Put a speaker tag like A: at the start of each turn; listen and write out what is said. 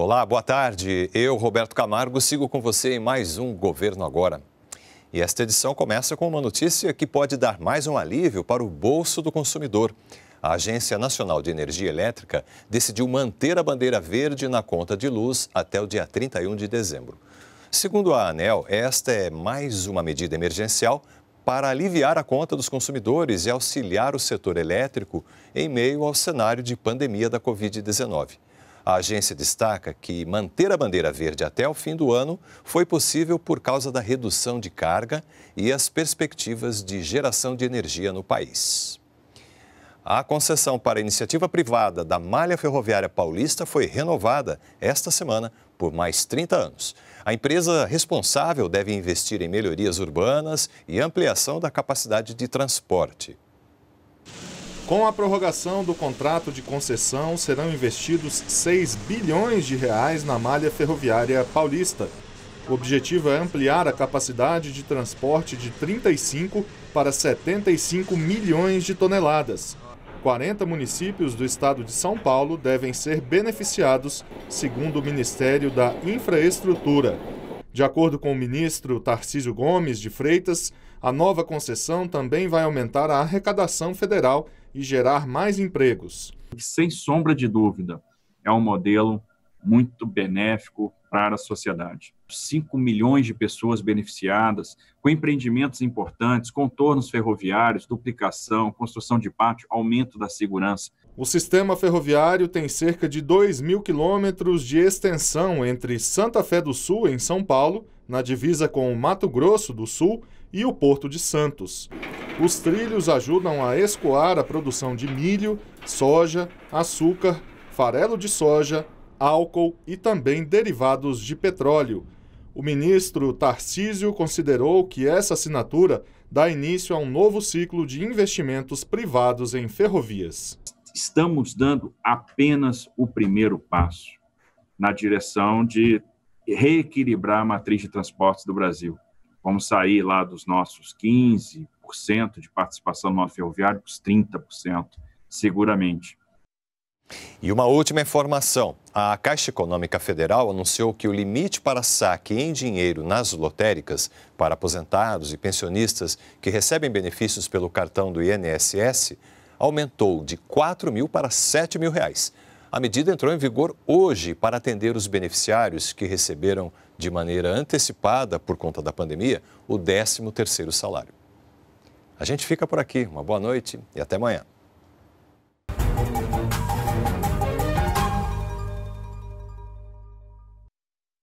A: Olá, boa tarde. Eu, Roberto Camargo, sigo com você em mais um Governo Agora. E esta edição começa com uma notícia que pode dar mais um alívio para o bolso do consumidor. A Agência Nacional de Energia Elétrica decidiu manter a bandeira verde na conta de luz até o dia 31 de dezembro. Segundo a ANEL, esta é mais uma medida emergencial para aliviar a conta dos consumidores e auxiliar o setor elétrico em meio ao cenário de pandemia da Covid-19. A agência destaca que manter a bandeira verde até o fim do ano foi possível por causa da redução de carga e as perspectivas de geração de energia no país. A concessão para a iniciativa privada da Malha Ferroviária Paulista foi renovada esta semana por mais 30 anos. A empresa responsável deve investir em melhorias urbanas e ampliação da capacidade de transporte.
B: Com a prorrogação do contrato de concessão, serão investidos 6 bilhões de reais na malha ferroviária paulista. O objetivo é ampliar a capacidade de transporte de 35 para 75 milhões de toneladas. 40 municípios do estado de São Paulo devem ser beneficiados, segundo o Ministério da Infraestrutura. De acordo com o ministro Tarcísio Gomes de Freitas, a nova concessão também vai aumentar a arrecadação federal e gerar mais empregos. Sem sombra de dúvida, é um modelo
C: muito benéfico para a sociedade. 5 milhões de pessoas beneficiadas, com empreendimentos importantes, contornos ferroviários, duplicação, construção de pátio, aumento da segurança.
B: O sistema ferroviário tem cerca de 2 mil quilômetros de extensão entre Santa Fé do Sul, em São Paulo, na divisa com o Mato Grosso do Sul e o Porto de Santos. Os trilhos ajudam a escoar a produção de milho, soja, açúcar, farelo de soja, álcool e também derivados de petróleo. O ministro Tarcísio considerou que essa assinatura dá início a um novo ciclo de investimentos privados em ferrovias.
C: Estamos dando apenas o primeiro passo na direção de reequilibrar a matriz de transportes do Brasil. Vamos sair lá dos nossos 15% de participação no ferroviário para os
A: 30%, seguramente. E uma última informação: a Caixa Econômica Federal anunciou que o limite para saque em dinheiro nas lotéricas para aposentados e pensionistas que recebem benefícios pelo cartão do INSS aumentou de 4 mil para 7 mil reais. A medida entrou em vigor hoje para atender os beneficiários que receberam de maneira antecipada por conta da pandemia o 13º salário. A gente fica por aqui. Uma boa noite e até amanhã.